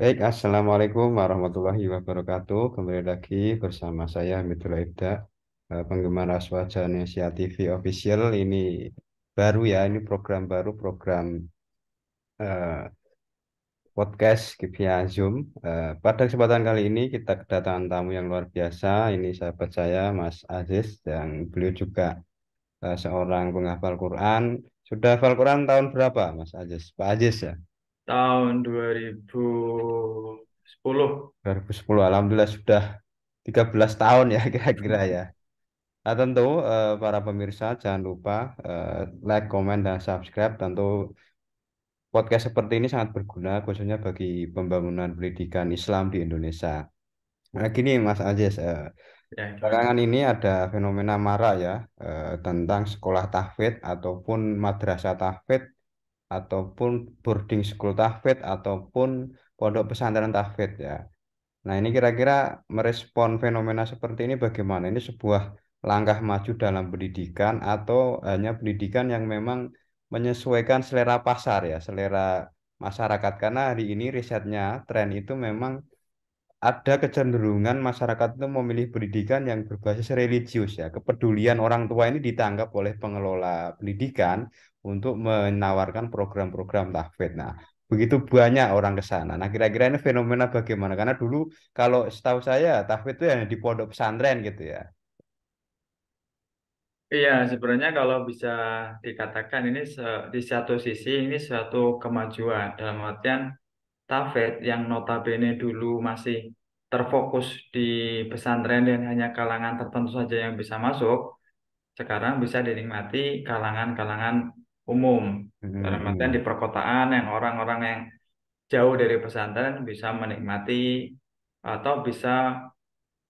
Baik, Assalamualaikum warahmatullahi wabarakatuh. Kembali lagi bersama saya Mitra Ibda, eh, penggemar Aswaja Indonesia TV Official. Ini baru ya, ini program baru, program uh, podcast Kipia Zoom. Uh, pada kesempatan kali ini kita kedatangan tamu yang luar biasa. Ini sahabat saya, Mas Aziz, yang beliau juga uh, seorang penghafal Quran. Sudah hafal Quran tahun berapa, Mas Aziz? Pak Aziz ya? Tahun 2010. 2010. Alhamdulillah sudah 13 tahun ya kira-kira ya. Nah, tentu eh, para pemirsa jangan lupa eh, like, comment, dan subscribe. Tentu podcast seperti ini sangat berguna khususnya bagi pembangunan pendidikan Islam di Indonesia. Nah, gini Mas Aziz, eh, ya. belakangan ini ada fenomena marah ya eh, tentang sekolah tahfidz ataupun madrasah tahfidz ataupun boarding school tahfidz ataupun pondok pesantren tahfidz ya. Nah, ini kira-kira merespon fenomena seperti ini bagaimana? Ini sebuah langkah maju dalam pendidikan atau hanya pendidikan yang memang menyesuaikan selera pasar ya, selera masyarakat karena hari ini risetnya tren itu memang ada kecenderungan masyarakat itu memilih pendidikan yang berbasis religius ya. Kepedulian orang tua ini ditanggap oleh pengelola pendidikan untuk menawarkan program-program tahfidz. Nah, begitu banyak orang ke sana. Nah, kira-kira ini fenomena bagaimana? Karena dulu kalau setahu saya tahfidz itu yang di pondok pesantren gitu ya. Iya, sebenarnya kalau bisa dikatakan ini di satu sisi ini suatu kemajuan dalam artian Tafet yang notabene dulu masih terfokus di pesantren dan hanya kalangan tertentu saja yang bisa masuk, sekarang bisa dinikmati kalangan-kalangan umum. Hmm. artian di perkotaan yang orang-orang yang jauh dari pesantren bisa menikmati atau bisa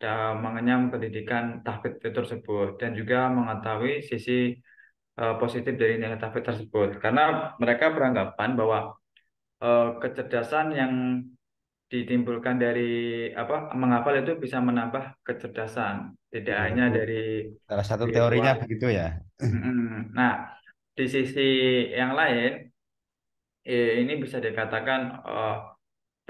e, mengenyam pendidikan tahfidz tersebut dan juga mengetahui sisi uh, positif dari nilai tahfidz tersebut karena mereka beranggapan bahwa uh, kecerdasan yang ditimbulkan dari apa menghafal itu bisa menambah kecerdasan tidak hmm. hanya dari salah satu teorinya begitu ya nah di sisi yang lain eh, ini bisa dikatakan uh,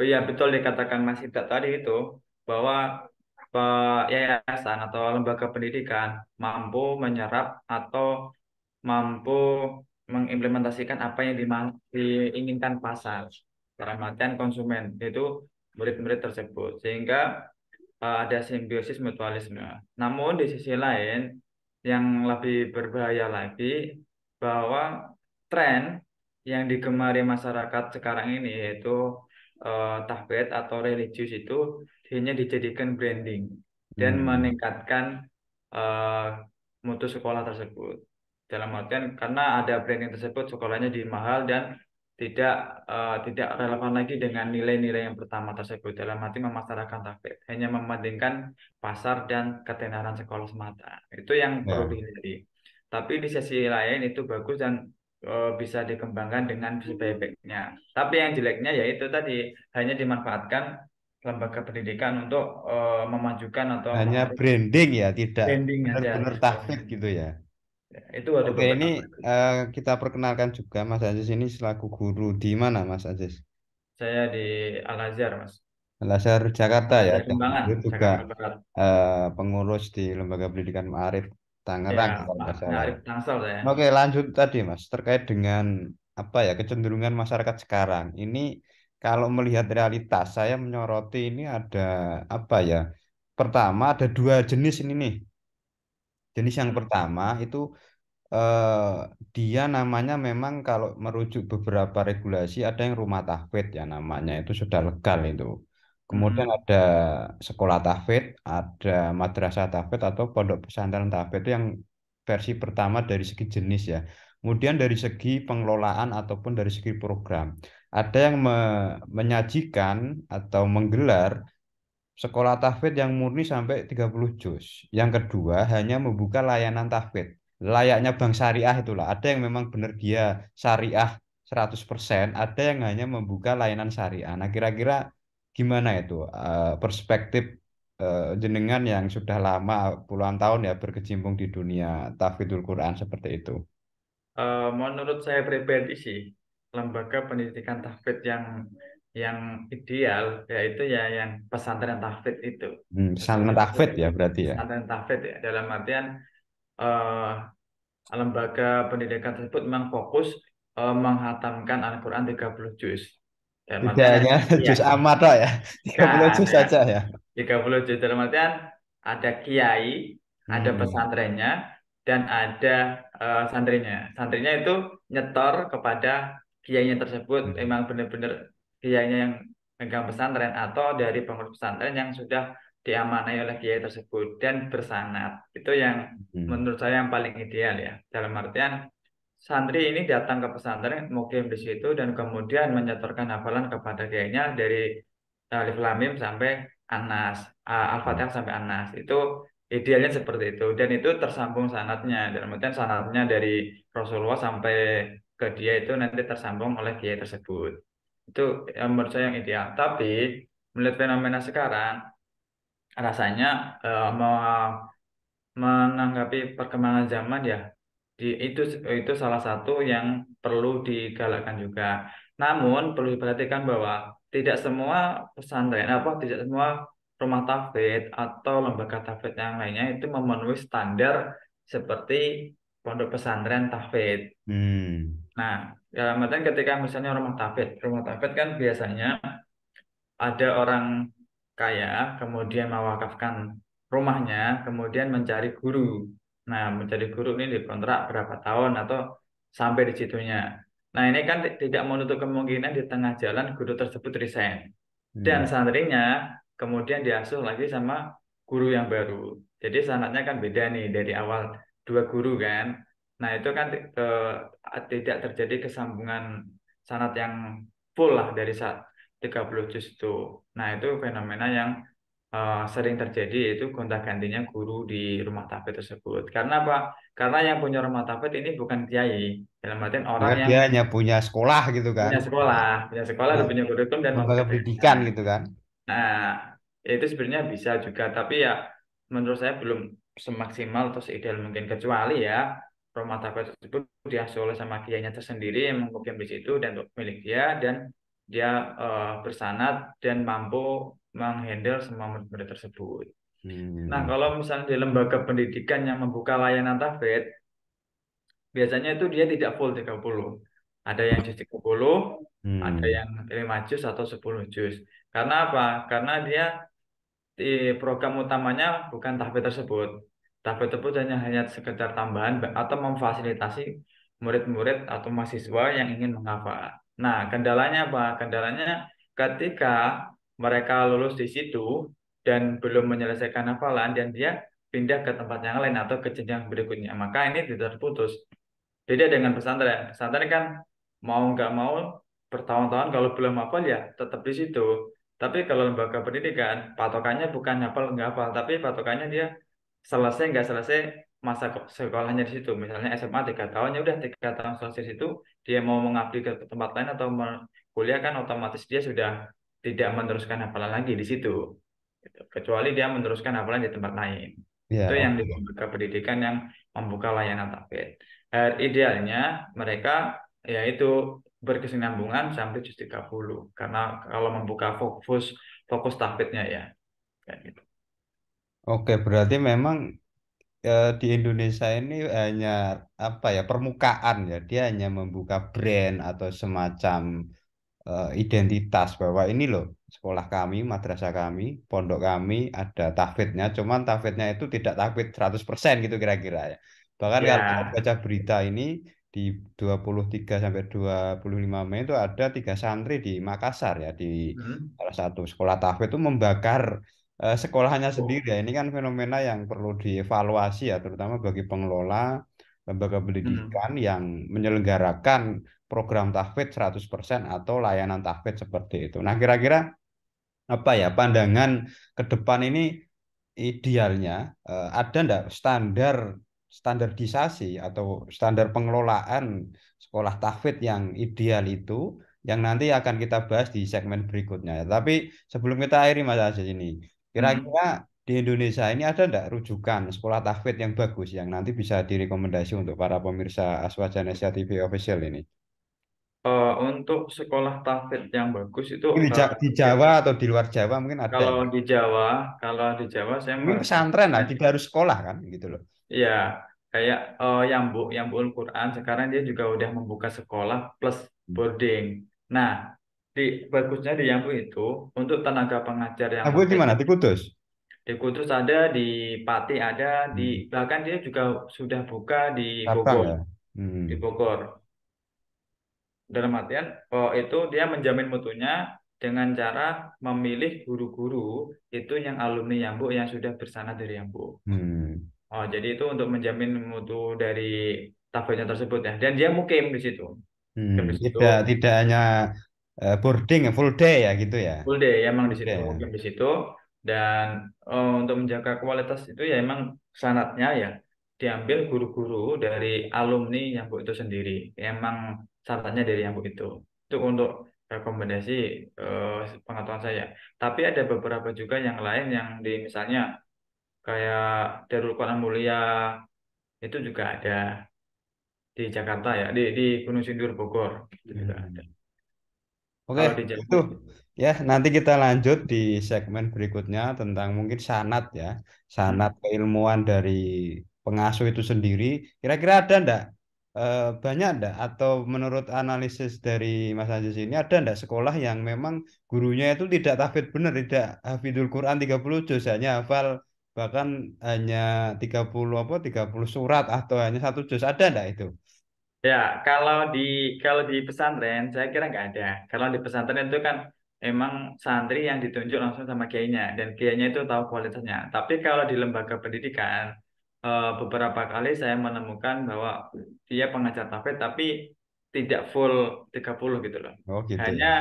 ya betul dikatakan Mas Ibda tadi itu bahwa uh, yayasan atau lembaga pendidikan mampu menyerap atau mampu mengimplementasikan apa yang diinginkan pasar dalam artian konsumen yaitu murid-murid tersebut sehingga uh, ada simbiosis mutualisme. Namun di sisi lain yang lebih berbahaya lagi bahwa tren yang digemari masyarakat sekarang ini yaitu uh, atau religius itu hanya dijadikan branding dan hmm. meningkatkan uh, mutu sekolah tersebut dalam artian karena ada branding tersebut sekolahnya di mahal dan tidak uh, tidak relevan lagi dengan nilai-nilai yang pertama tersebut dalam arti memasarkan target hanya membandingkan pasar dan ketenaran sekolah semata itu yang ya. perlu dihindari tapi di sisi lain itu bagus dan uh, bisa dikembangkan dengan sebaik-baiknya tapi yang jeleknya yaitu tadi hanya dimanfaatkan lembaga pendidikan untuk uh, memajukan atau hanya branding ya tidak benar-benar ya. gitu ya itu waktu Oke, ini uh, kita perkenalkan juga Mas Aziz ini selaku guru di mana Mas Aziz? Saya di Al Azhar Mas. Al Azhar Jakarta ya. Itu juga uh, pengurus di lembaga pendidikan Ma'arif Tangerang. Iya, ya, Ma'arif Tangsel ya. Oke lanjut tadi Mas terkait dengan apa ya kecenderungan masyarakat sekarang ini kalau melihat realitas saya menyoroti ini ada apa ya pertama ada dua jenis ini nih Jenis yang pertama itu eh, dia namanya memang kalau merujuk beberapa regulasi ada yang rumah tahfidz ya namanya itu sudah legal itu. Kemudian hmm. ada sekolah tahfidz, ada madrasah tahfidz atau pondok pesantren tahfidz itu yang versi pertama dari segi jenis ya. Kemudian dari segi pengelolaan ataupun dari segi program, ada yang me menyajikan atau menggelar sekolah tahfidz yang murni sampai 30 juz. Yang kedua hanya membuka layanan tahfidz. Layaknya bank syariah itulah. Ada yang memang benar dia syariah 100%, ada yang hanya membuka layanan syariah. Nah, kira-kira gimana itu eh, perspektif eh, jenengan yang sudah lama puluhan tahun ya berkecimpung di dunia tahfidzul Quran seperti itu? Eh, menurut saya pribadi sih, lembaga pendidikan tahfidz yang yang ideal yaitu ya yang pesantren tahfidz itu. Hmm, pesantren tahfidz ya berarti ya. Pesantren tahfidz ya dalam artian uh, lembaga pendidikan tersebut memang fokus uh, menghatamkan Al-Qur'an 30 juz. Dan Tidak hanya iya. juz amat ya. 30 juz saja ya. 30 juz dalam artian ada kiai, hmm. ada pesantrennya dan ada uh, santrinya. Santrinya itu nyetor kepada kiainya tersebut hmm. emang benar-benar dianya yang megang pesantren atau dari pengurus pesantren yang sudah diamanai oleh kiai tersebut dan bersanat itu yang hmm. menurut saya yang paling ideal ya dalam artian santri ini datang ke pesantren mukim di situ dan kemudian menyetorkan hafalan kepada kiainya dari eh, alif lamim sampai anas uh, al-fatihah sampai anas itu idealnya seperti itu dan itu tersambung sanatnya dalam artian sanatnya dari rasulullah sampai ke dia itu nanti tersambung oleh kiai tersebut itu yang eh, menurut saya yang ideal. Tapi melihat fenomena sekarang, rasanya uh, menanggapi perkembangan zaman ya di itu itu salah satu yang perlu digalakkan juga. Namun perlu diperhatikan bahwa tidak semua pesantren apa tidak semua rumah tafid atau lembaga tafid yang lainnya itu memenuhi standar seperti pondok pesantren tafid. Hmm. Nah, ya, dalam artian ketika misalnya rumah tapet rumah tapet kan biasanya ada orang kaya kemudian mewakafkan rumahnya, kemudian mencari guru. Nah, mencari guru ini dikontrak berapa tahun atau sampai di situnya. Nah, ini kan tidak menutup kemungkinan di tengah jalan guru tersebut resign. Hmm. Dan hmm. santrinya kemudian diasuh lagi sama guru yang baru. Jadi sanatnya kan beda nih dari awal dua guru kan. Nah, itu kan eh, tidak terjadi kesambungan sanat yang full lah dari saat 30 juz itu. Nah, itu fenomena yang eh, sering terjadi itu gonta-gantinya guru di rumah tapet tersebut. Karena apa? Karena yang punya rumah tapet ini bukan kiai. Dalam artian orang Karena yang dia hanya punya sekolah gitu kan. Punya sekolah, punya sekolah nah, dan punya kurikulum dan lembaga pendidikan gitu kan. Nah, itu sebenarnya bisa juga, tapi ya menurut saya belum semaksimal atau ideal mungkin kecuali ya rumah tangga tersebut diasuh oleh sama kiainya tersendiri yang mengopiam di situ dan milik dia dan dia uh, bersanat dan mampu menghandle semua murid-murid tersebut. Hmm. Nah kalau misalnya di lembaga pendidikan yang membuka layanan tafid biasanya itu dia tidak full 30. Ada yang jus 30, hmm. ada yang 5 jus atau 10 jus. Karena apa? Karena dia di program utamanya bukan tahfidz tersebut. Tapi tersebut hanya hanya sekedar tambahan atau memfasilitasi murid-murid atau mahasiswa yang ingin menghafal. Nah, kendalanya apa? Kendalanya ketika mereka lulus di situ dan belum menyelesaikan hafalan dan dia pindah ke tempat yang lain atau ke jenjang berikutnya, maka ini tidak terputus. Beda dengan pesantren. Pesantren kan mau nggak mau bertahun-tahun kalau belum hafal ya tetap di situ. Tapi kalau lembaga pendidikan patokannya bukan hafal nggak hafal, tapi patokannya dia selesai nggak selesai masa sekolahnya di situ misalnya SMA tiga tahun ya udah tiga tahun selesai di situ dia mau mengabdi ke tempat lain atau kuliah kan otomatis dia sudah tidak meneruskan hafalan lagi di situ gitu. kecuali dia meneruskan hafalan di tempat lain yeah. itu yang dibuka pendidikan yang membuka layanan tablet eh, idealnya mereka yaitu berkesinambungan sampai juz 30 karena kalau membuka fokus fokus tabletnya ya kayak gitu Oke, berarti memang e, di Indonesia ini hanya apa ya permukaan ya, dia hanya membuka brand atau semacam e, identitas bahwa ini loh sekolah kami, madrasah kami, pondok kami ada tafidnya, cuman tafidnya itu tidak tafid 100% gitu kira-kira ya. Bahkan ya. kalau baca berita ini di 23 sampai 25 Mei itu ada tiga santri di Makassar ya di hmm. salah satu sekolah tafid itu membakar Eh, sekolahnya oh. sendiri ya. Ini kan fenomena yang perlu dievaluasi ya, terutama bagi pengelola lembaga hmm. pendidikan hmm. yang menyelenggarakan program tahfid 100% atau layanan tahfid seperti itu. Nah, kira-kira apa ya pandangan ke depan ini idealnya eh, ada enggak standar standarisasi atau standar pengelolaan sekolah tahfid yang ideal itu yang nanti akan kita bahas di segmen berikutnya. Tapi sebelum kita akhiri Mas Aziz ini, Kira-kira hmm. di Indonesia ini ada enggak rujukan sekolah tahfidz yang bagus yang nanti bisa direkomendasi untuk para pemirsa Aswaja Aswajanasya TV official ini? Uh, untuk sekolah tahfidz yang bagus itu di, ja eh, di Jawa atau di luar Jawa mungkin ada. Kalau di Jawa, kalau di Jawa saya mungkin pesantren lah, tidak harus sekolah kan gitu loh. Iya, kayak uh, eh, yang Bu yang Bu Quran sekarang dia juga udah membuka sekolah plus hmm. boarding. Nah, di bagusnya di Yampu itu untuk tenaga pengajar yang Aku di mana? Di Kudus. Di Kudus ada, di Pati ada, di hmm. bahkan dia juga sudah buka di Bogor. Ya? Hmm. Di Bogor. Dalam artian oh, itu dia menjamin mutunya dengan cara memilih guru-guru itu yang alumni Yambu yang sudah bersana dari Yambu. Hmm. Oh, jadi itu untuk menjamin mutu dari tabelnya tersebut ya. Dan dia mukim di situ. Hmm, tidak tidak hanya Eh, boarding ya, full day ya gitu ya. Full day ya emang di situ, ya. di situ dan oh, untuk menjaga kualitas itu ya emang sanatnya ya diambil guru-guru dari alumni yang bu itu sendiri. Emang sanatnya dari yang itu. Itu untuk rekomendasi eh, pengetahuan saya. Tapi ada beberapa juga yang lain yang di misalnya kayak Darul Quran Mulia itu juga ada di Jakarta ya, di di Gunung Sindur Bogor itu juga hmm. ada. Oke, okay, itu ya nanti kita lanjut di segmen berikutnya tentang mungkin sanat ya, sanat hmm. keilmuan dari pengasuh itu sendiri. Kira-kira ada enggak e, eh, banyak enggak atau menurut analisis dari Mas Anjis ini ada enggak sekolah yang memang gurunya itu tidak tafid benar, tidak hafidul Quran 30 juz hanya hafal bahkan hanya 30 apa 30 surat atau hanya satu juz ada enggak itu? Ya, kalau di kalau di pesantren saya kira nggak ada. Kalau di pesantren itu kan emang santri yang ditunjuk langsung sama kiainya dan kiainya itu tahu kualitasnya. Tapi kalau di lembaga pendidikan eh, beberapa kali saya menemukan bahwa dia pengajar tafhid tapi tidak full 30 gitu loh. Oh gitu. Ya. Hanya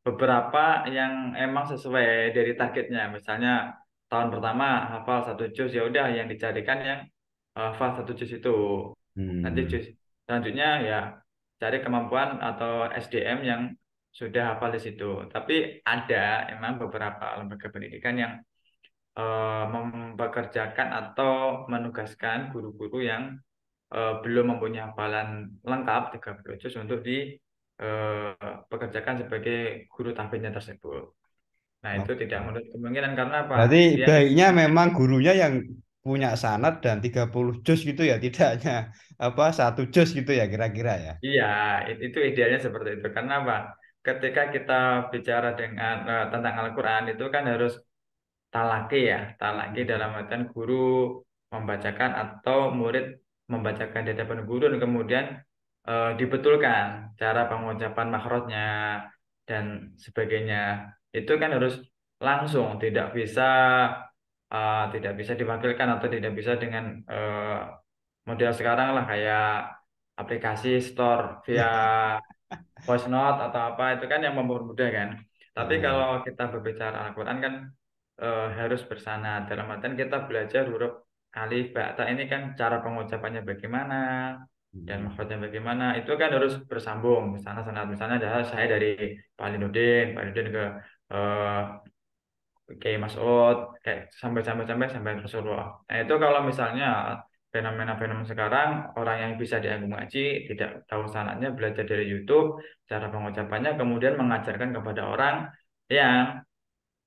beberapa yang emang sesuai dari targetnya. Misalnya tahun pertama hafal satu juz ya udah yang dicarikan yang eh, hafal satu juz itu. Hmm. Nanti juz selanjutnya ya cari kemampuan atau SDM yang sudah hafal di situ. Tapi ada emang beberapa lembaga pendidikan yang uh, mempekerjakan atau menugaskan guru-guru yang uh, belum mempunyai hafalan lengkap 30 juz untuk dipekerjakan eh, sebagai guru tahfidznya tersebut. Nah, itu tidak menurut kemungkinan karena apa? Berarti dia... baiknya memang gurunya yang punya sanat dan 30 juz gitu ya tidak hanya apa satu juz gitu ya kira-kira ya iya itu idealnya seperti itu karena apa ketika kita bicara dengan uh, tentang Al-Quran itu kan harus talaki ya talaki dalam artian guru membacakan atau murid membacakan di depan guru dan kemudian uh, dibetulkan cara pengucapan makrotnya dan sebagainya itu kan harus langsung tidak bisa uh, tidak bisa diwakilkan atau tidak bisa dengan uh, model sekarang lah kayak aplikasi store via voice note atau apa itu kan yang mempermudah kan. Tapi hmm. kalau kita berbicara Al-Qur'an kan uh, harus bersana dalam artian kita belajar huruf alif ba'ta ini kan cara pengucapannya bagaimana dan hmm. maksudnya bagaimana itu kan harus bersambung misalnya sangat misalnya saya dari Pak Linudin, Pak Linudin ke uh, kayak Mas'ud, kayak sampai-sampai-sampai sampai Rasulullah. Nah itu kalau misalnya fenomena-fenomena sekarang orang yang bisa diagung ngaji tidak tahu sanatnya belajar dari YouTube cara pengucapannya kemudian mengajarkan kepada orang yang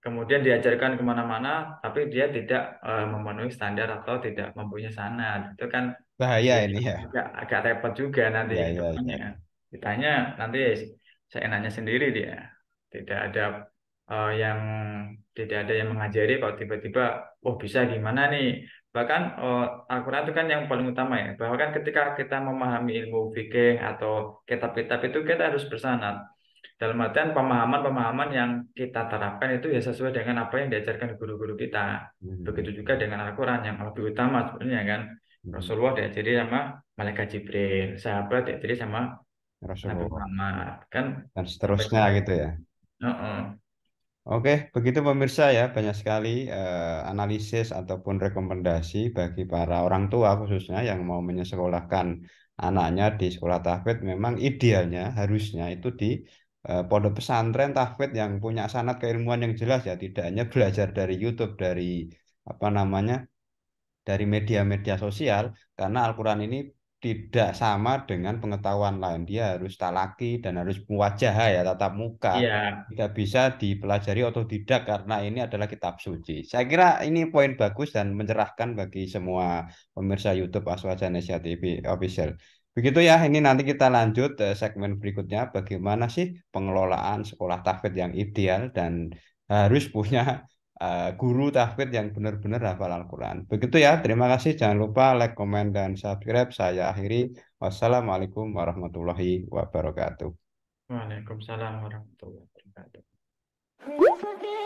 kemudian diajarkan kemana-mana tapi dia tidak uh, memenuhi standar atau tidak mempunyai sanat itu kan bahaya ya ini ya agak, agak repot juga nanti ya, ya, ya. ditanya nanti saya nanya sendiri dia tidak ada uh, yang tidak ada yang mengajari kalau tiba-tiba oh bisa gimana nih bahkan oh, Al-Quran itu kan yang paling utama ya bahkan ketika kita memahami ilmu fikih atau kitab-kitab itu kita harus bersanad dalam artian pemahaman-pemahaman yang kita terapkan itu ya sesuai dengan apa yang diajarkan guru-guru kita hmm. begitu juga dengan Al-Quran yang lebih utama sebenarnya kan hmm. Rasulullah diajari sama malaikat Jibril sahabat diajari sama Rasulullah Nabi Muhammad kan dan seterusnya gitu ya uh -uh Oke, begitu pemirsa ya, banyak sekali eh, analisis ataupun rekomendasi bagi para orang tua khususnya yang mau menyekolahkan anaknya di sekolah tahfidz memang idealnya harusnya itu di eh, pondok pesantren tahfidz yang punya sanat keilmuan yang jelas ya, tidak hanya belajar dari YouTube dari apa namanya dari media-media sosial karena Al-Qur'an ini tidak sama dengan pengetahuan lain. Dia harus talaki dan harus wajah ya tatap muka. ya. Tidak bisa dipelajari atau tidak karena ini adalah kitab suci. Saya kira ini poin bagus dan mencerahkan bagi semua pemirsa YouTube Aswajanesia TV official. Begitu ya, ini nanti kita lanjut eh, segmen berikutnya bagaimana sih pengelolaan sekolah tafid yang ideal dan harus punya Eh, guru tahfidz yang benar-benar hafal Al-Quran. Begitu ya, terima kasih. Jangan lupa like, komen, dan subscribe. Saya akhiri. Wassalamualaikum warahmatullahi wabarakatuh. Waalaikumsalam warahmatullahi wabarakatuh.